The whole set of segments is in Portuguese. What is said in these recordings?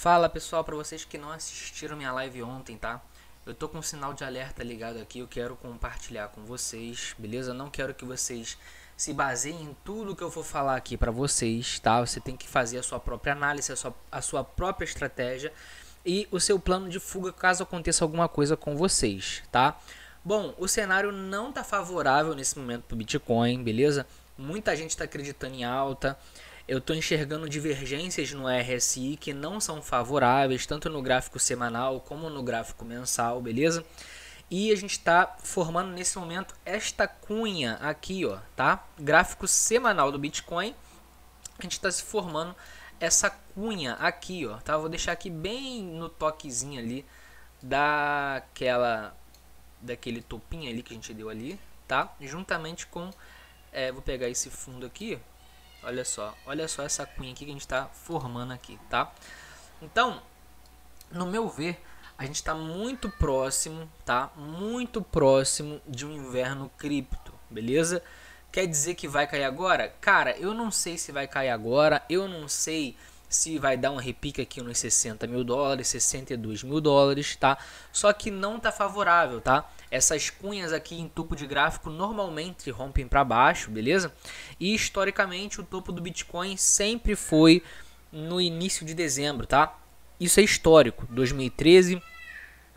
Fala pessoal, para vocês que não assistiram minha live ontem, tá? Eu tô com um sinal de alerta ligado aqui, eu quero compartilhar com vocês, beleza? Não quero que vocês se baseiem em tudo que eu vou falar aqui para vocês, tá? Você tem que fazer a sua própria análise, a sua, a sua própria estratégia e o seu plano de fuga caso aconteça alguma coisa com vocês, tá? Bom, o cenário não tá favorável nesse momento pro Bitcoin, beleza? Muita gente tá acreditando em alta eu estou enxergando divergências no RSI que não são favoráveis, tanto no gráfico semanal como no gráfico mensal, beleza? E a gente está formando nesse momento esta cunha aqui, ó, tá? Gráfico semanal do Bitcoin. A gente está se formando essa cunha aqui, ó, tá? Vou deixar aqui bem no toquezinho ali daquela daquele topinho ali que a gente deu ali, tá? Juntamente com é, vou pegar esse fundo aqui, Olha só, olha só essa cunha aqui que a gente está formando aqui, tá? Então, no meu ver, a gente está muito próximo, tá? Muito próximo de um inverno cripto, beleza? Quer dizer que vai cair agora? Cara, eu não sei se vai cair agora, eu não sei se vai dar um repique aqui nos 60 mil dólares, 62 mil dólares, tá? Só que não tá favorável, tá? Essas cunhas aqui em topo de gráfico normalmente rompem para baixo, beleza? E historicamente o topo do Bitcoin sempre foi no início de dezembro, tá? Isso é histórico, 2013,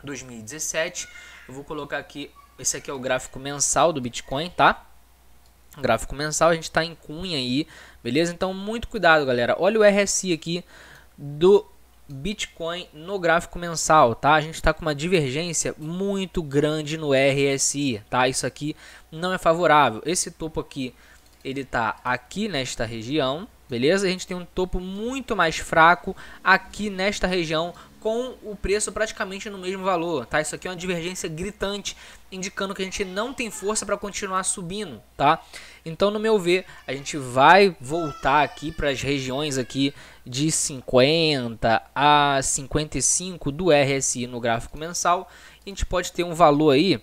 2017. Eu vou colocar aqui, esse aqui é o gráfico mensal do Bitcoin, tá? Gráfico mensal, a gente está em cunha aí, beleza? Então muito cuidado, galera. Olha o RSI aqui do Bitcoin no gráfico mensal, tá? A gente está com uma divergência muito grande no RSI, tá? Isso aqui não é favorável. Esse topo aqui, ele está aqui nesta região, beleza? A gente tem um topo muito mais fraco aqui nesta região com o preço praticamente no mesmo valor, tá? Isso aqui é uma divergência gritante, indicando que a gente não tem força para continuar subindo, tá? Então, no meu ver, a gente vai voltar aqui para as regiões aqui de 50 a 55 do RSI no gráfico mensal. A gente pode ter um valor aí,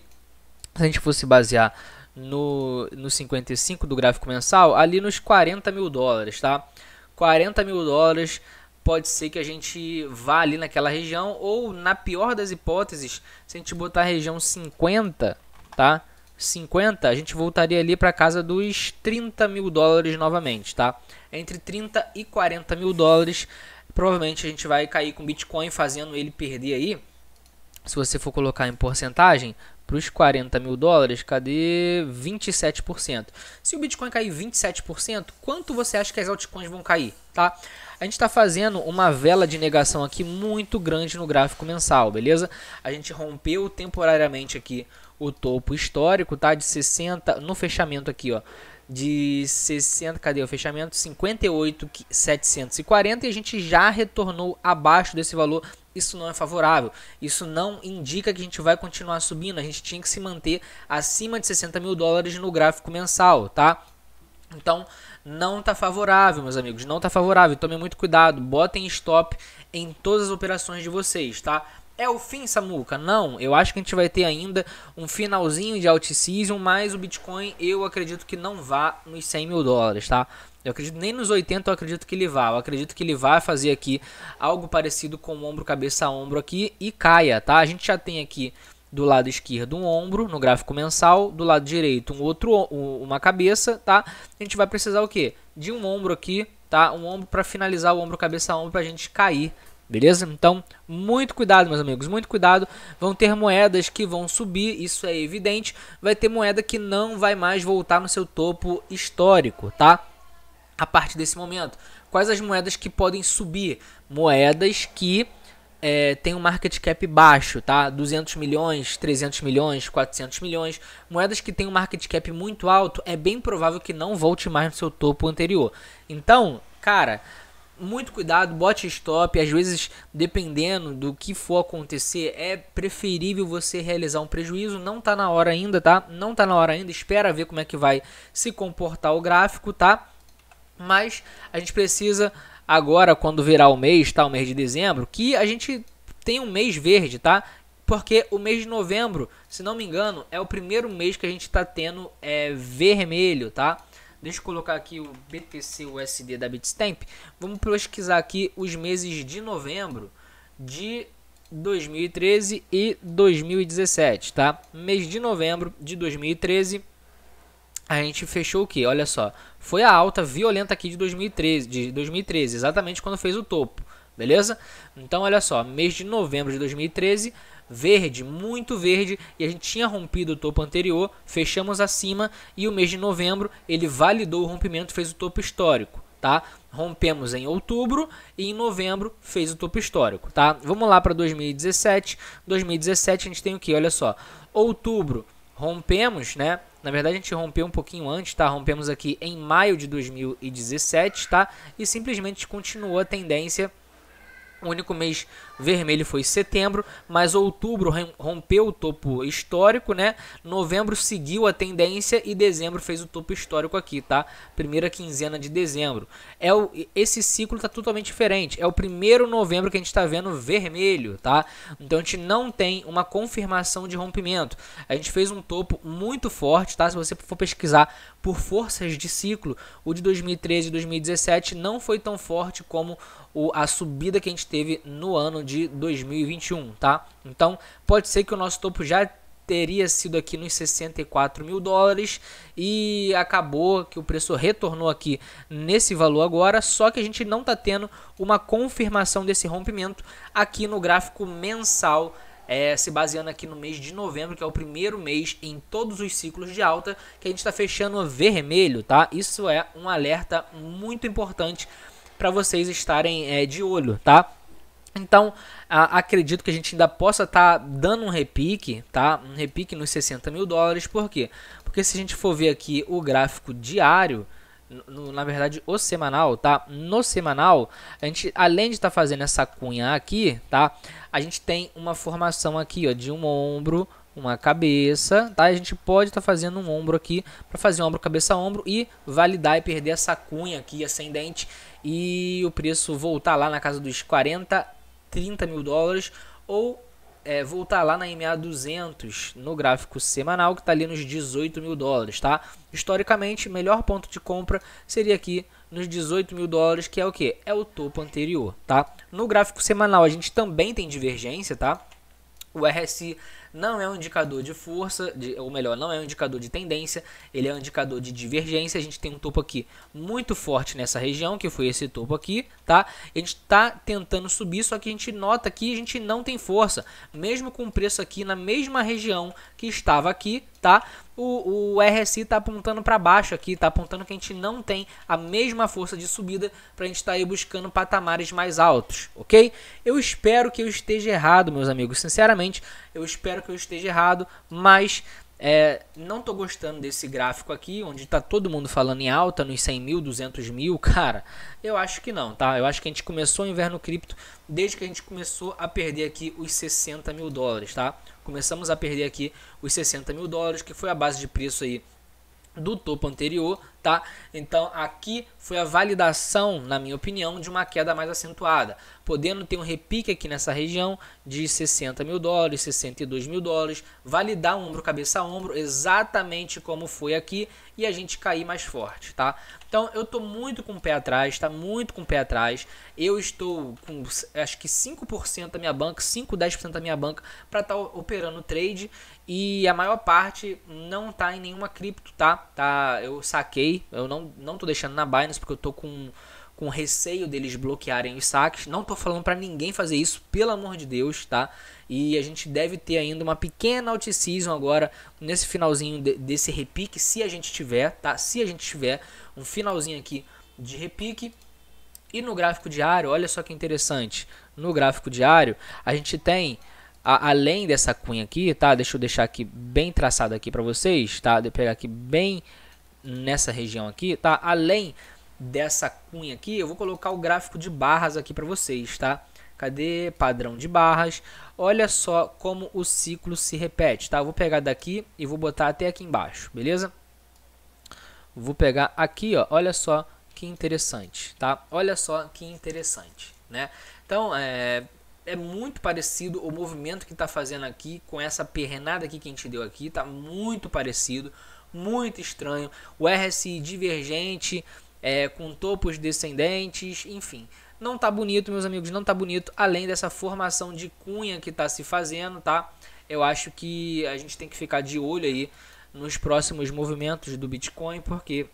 se a gente fosse basear no, no 55 do gráfico mensal, ali nos 40 mil dólares, tá? 40 mil dólares pode ser que a gente vá ali naquela região, ou na pior das hipóteses, se a gente botar a região 50, tá? 50, a gente voltaria ali para casa dos 30 mil dólares novamente, tá? entre 30 e 40 mil dólares. Provavelmente a gente vai cair com Bitcoin fazendo ele perder aí. Se você for colocar em porcentagem, para os 40 mil dólares, cadê 27%? Se o Bitcoin cair 27%, quanto você acha que as altcoins vão cair? Tá? A gente está fazendo uma vela de negação aqui muito grande no gráfico mensal, beleza? A gente rompeu temporariamente aqui o topo histórico, tá? De 60 no fechamento aqui, ó, de 60, cadê o fechamento? 58,740 e a gente já retornou abaixo desse valor. Isso não é favorável. Isso não indica que a gente vai continuar subindo. A gente tinha que se manter acima de 60 mil dólares no gráfico mensal, tá? Então, não está favorável, meus amigos. Não está favorável. Tomem muito cuidado. Botem stop em todas as operações de vocês, tá? É o fim, Samuca? Não, eu acho que a gente vai ter ainda um finalzinho de alt-season, mas o Bitcoin eu acredito que não vá nos 100 mil dólares, tá? Eu acredito nem nos 80 eu acredito que ele vá. Eu acredito que ele vá fazer aqui algo parecido com o ombro, cabeça, ombro aqui e caia, tá? A gente já tem aqui do lado esquerdo um ombro no gráfico mensal, do lado direito um outro uma cabeça, tá? A gente vai precisar o quê? De um ombro aqui, tá? Um ombro para finalizar o ombro cabeça ombro para a gente cair Beleza? Então, muito cuidado, meus amigos, muito cuidado. Vão ter moedas que vão subir, isso é evidente. Vai ter moeda que não vai mais voltar no seu topo histórico, tá? A partir desse momento. Quais as moedas que podem subir? Moedas que é, tem um market cap baixo, tá? 200 milhões, 300 milhões, 400 milhões. Moedas que têm um market cap muito alto, é bem provável que não volte mais no seu topo anterior. Então, cara, muito cuidado, bote stop. Às vezes, dependendo do que for acontecer, é preferível você realizar um prejuízo. Não tá na hora ainda, tá? Não tá na hora ainda. Espera ver como é que vai se comportar o gráfico, tá? Mas a gente precisa agora, quando virar o mês, tá? O mês de dezembro, que a gente tem um mês verde, tá? Porque o mês de novembro, se não me engano, é o primeiro mês que a gente tá tendo é, vermelho, tá? Deixa eu colocar aqui o BTC USD da Bitstamp. Vamos pesquisar aqui os meses de novembro de 2013 e 2017, tá? Mês de novembro de 2013 a gente fechou o que? Olha só, foi a alta violenta aqui de 2013, de 2013, exatamente quando fez o topo, beleza? Então olha só, mês de novembro de 2013 verde, muito verde, e a gente tinha rompido o topo anterior, fechamos acima e o mês de novembro ele validou o rompimento, fez o topo histórico, tá? Rompemos em outubro e em novembro fez o topo histórico, tá? Vamos lá para 2017. 2017 a gente tem o que? Olha só. Outubro rompemos, né? Na verdade, a gente rompeu um pouquinho antes, tá? Rompemos aqui em maio de 2017, tá? E simplesmente continuou a tendência. O único mês vermelho foi setembro, mas outubro rompeu o topo histórico, né? Novembro seguiu a tendência e dezembro fez o topo histórico aqui, tá? Primeira quinzena de dezembro. É o, esse ciclo tá totalmente diferente. É o primeiro novembro que a gente está vendo vermelho, tá? Então a gente não tem uma confirmação de rompimento. A gente fez um topo muito forte, tá? Se você for pesquisar por forças de ciclo, o de 2013 e 2017 não foi tão forte como o, a subida que a gente teve no ano de 2021, tá? Então, pode ser que o nosso topo já teria sido aqui nos 64 mil dólares e acabou que o preço retornou aqui nesse valor agora, só que a gente não está tendo uma confirmação desse rompimento aqui no gráfico mensal. É, se baseando aqui no mês de novembro, que é o primeiro mês em todos os ciclos de alta, que a gente está fechando vermelho, tá? Isso é um alerta muito importante para vocês estarem é, de olho, tá? Então, a, acredito que a gente ainda possa estar tá dando um repique, tá? Um repique nos 60 mil dólares, por quê? Porque se a gente for ver aqui o gráfico diário, no, na verdade o semanal, tá? No semanal, a gente além de estar tá fazendo essa cunha aqui, tá? A gente tem uma formação aqui, ó, de um ombro, uma cabeça, tá? A gente pode estar tá fazendo um ombro aqui para fazer ombro cabeça ombro e validar e perder essa cunha aqui ascendente e o preço voltar lá na casa dos 40 30 mil dólares ou é, voltar lá na MA200 no gráfico semanal que está ali nos 18 mil dólares, tá? Historicamente, melhor ponto de compra seria aqui nos 18 mil dólares, que é o que? É o topo anterior, tá? No gráfico semanal a gente também tem divergência, tá? O RSI não é um indicador de força, de, ou melhor, não é um indicador de tendência, ele é um indicador de divergência. A gente tem um topo aqui muito forte nessa região, que foi esse topo aqui, tá? A gente está tentando subir, só que a gente nota que a gente não tem força, mesmo com o preço aqui na mesma região que estava aqui, tá? O, o RSI está apontando para baixo aqui, está apontando que a gente não tem a mesma força de subida para a gente estar tá aí buscando patamares mais altos, ok? Eu espero que eu esteja errado, meus amigos. Sinceramente, eu espero espero que eu esteja errado, mas é, não estou gostando desse gráfico aqui, onde está todo mundo falando em alta, nos 100 mil, 200 mil, cara, eu acho que não, tá? Eu acho que a gente começou o inverno cripto desde que a gente começou a perder aqui os 60 mil dólares, tá? Começamos a perder aqui os 60 mil dólares, que foi a base de preço aí do topo anterior, tá? Então aqui foi a validação, na minha opinião, de uma queda mais acentuada podendo ter um repique aqui nessa região de 60 mil dólares, 62 mil dólares, validar ombro, cabeça a ombro, exatamente como foi aqui, e a gente cair mais forte, tá? Então eu tô muito com o pé atrás, tá muito com o pé atrás. Eu estou com acho que 5% da minha banca, 5, 10% da minha banca para estar tá operando trade e a maior parte não tá em nenhuma cripto, tá? Tá, eu saquei, eu não não tô deixando na Binance porque eu tô com com receio deles bloquearem os saques. Não tô falando para ninguém fazer isso, pelo amor de Deus, tá? E a gente deve ter ainda uma pequena out-season agora, nesse finalzinho de, desse repique, se a gente tiver, tá? Se a gente tiver um finalzinho aqui de repique. E no gráfico diário, olha só que interessante. No gráfico diário, a gente tem a, além dessa cunha aqui, tá? Deixa eu deixar aqui bem traçado aqui para vocês, tá? De pegar aqui bem nessa região aqui, tá? Além dessa cunha aqui, eu vou colocar o gráfico de barras aqui para vocês, tá? Cadê padrão de barras? Olha só como o ciclo se repete, tá? Eu vou pegar daqui e vou botar até aqui embaixo, beleza? Vou pegar aqui, ó, olha só que interessante, tá? Olha só que interessante, né? Então, é, é muito parecido o movimento que está fazendo aqui com essa pernada aqui que a gente deu aqui, tá muito parecido, muito estranho. O RSI divergente, é, com topos descendentes, enfim. Não tá bonito, meus amigos, não tá bonito, além dessa formação de cunha que tá se fazendo, tá? Eu acho que a gente tem que ficar de olho aí nos próximos movimentos do Bitcoin, porque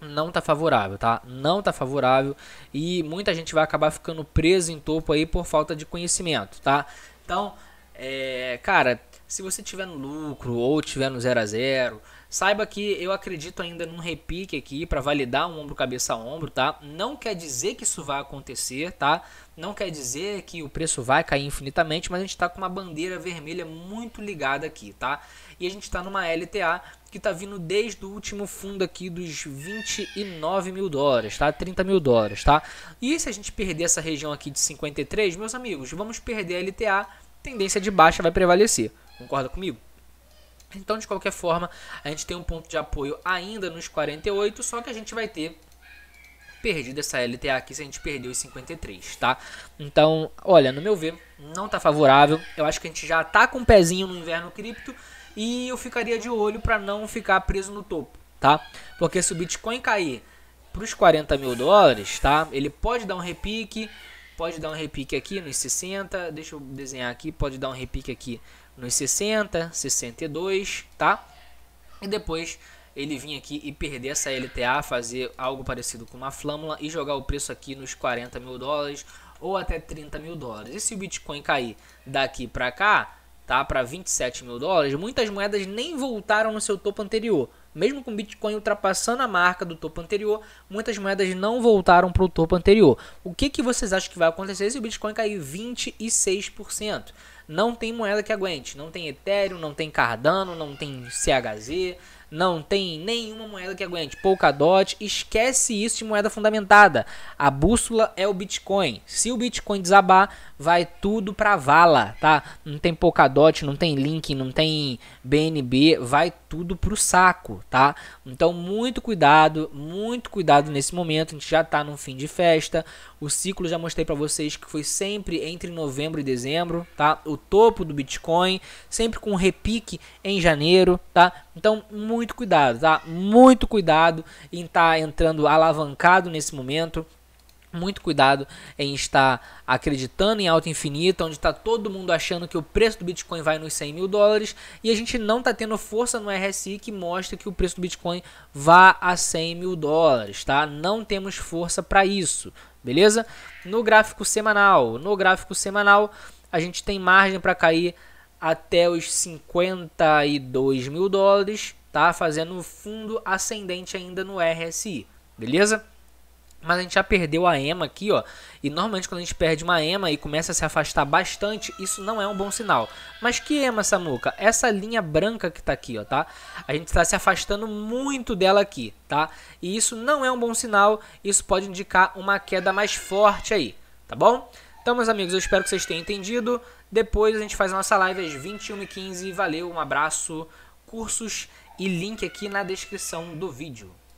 não tá favorável, tá? Não tá favorável e muita gente vai acabar ficando preso em topo aí por falta de conhecimento, tá? Então, é, cara, se você tiver no lucro ou tiver no zero a zero Saiba que eu acredito ainda num repique aqui para validar um ombro cabeça a ombro, tá? Não quer dizer que isso vai acontecer, tá? Não quer dizer que o preço vai cair infinitamente, mas a gente está com uma bandeira vermelha muito ligada aqui, tá? E a gente está numa LTA que está vindo desde o último fundo aqui dos 29 mil dólares, tá? 30 mil dólares, tá? E se a gente perder essa região aqui de 53, meus amigos, vamos perder a LTA, tendência de baixa vai prevalecer. Concorda comigo? Então, de qualquer forma, a gente tem um ponto de apoio ainda nos 48, só que a gente vai ter perdido essa LTA aqui se a gente perdeu os 53, tá? Então, olha, no meu ver, não tá favorável. Eu acho que a gente já tá com um pezinho no inverno cripto e eu ficaria de olho para não ficar preso no topo, tá? Porque se o Bitcoin cair para os 40 mil dólares, tá? Ele pode dar um repique, pode dar um repique aqui nos 60, deixa eu desenhar aqui, pode dar um repique aqui nos 60, 62, tá? E depois ele vinha aqui e perder essa LTA, fazer algo parecido com uma flâmula e jogar o preço aqui nos 40 mil dólares ou até 30 mil dólares. E se o Bitcoin cair daqui para cá, tá? Para 27 mil dólares, muitas moedas nem voltaram no seu topo anterior. Mesmo com o Bitcoin ultrapassando a marca do topo anterior, muitas moedas não voltaram para o topo anterior. O que, que vocês acham que vai acontecer se o Bitcoin cair 26%? Não tem moeda que aguente. Não tem Ethereum, não tem Cardano, não tem CHZ, não tem nenhuma moeda que aguente. Polkadot, esquece isso de moeda fundamentada. A bússola é o Bitcoin. Se o Bitcoin desabar, vai tudo para vala, tá? Não tem Polkadot, não tem Link, não tem BNB, vai tudo pro saco, tá? Então muito cuidado, muito cuidado nesse momento, a gente já tá num fim de festa. O ciclo já mostrei para vocês que foi sempre entre novembro e dezembro, tá? O topo do Bitcoin, sempre com repique em janeiro, tá? Então muito cuidado, tá? Muito cuidado em estar tá entrando alavancado nesse momento muito cuidado em estar acreditando em alta infinita, onde está todo mundo achando que o preço do Bitcoin vai nos 100 mil dólares e a gente não está tendo força no RSI que mostra que o preço do Bitcoin vá a 100 mil dólares, tá? Não temos força para isso, beleza? No gráfico semanal, no gráfico semanal a gente tem margem para cair até os 52 mil dólares, tá? Fazendo fundo ascendente ainda no RSI, beleza? Mas a gente já perdeu a EMA aqui, ó. E normalmente quando a gente perde uma EMA e começa a se afastar bastante, isso não é um bom sinal. Mas que EMA, Samuca? Essa linha branca que tá aqui, ó, tá? A gente está se afastando muito dela aqui, tá? E isso não é um bom sinal, isso pode indicar uma queda mais forte aí, tá bom? Então, meus amigos, eu espero que vocês tenham entendido. Depois a gente faz a nossa live às 21h15. Valeu, um abraço, cursos e link aqui na descrição do vídeo.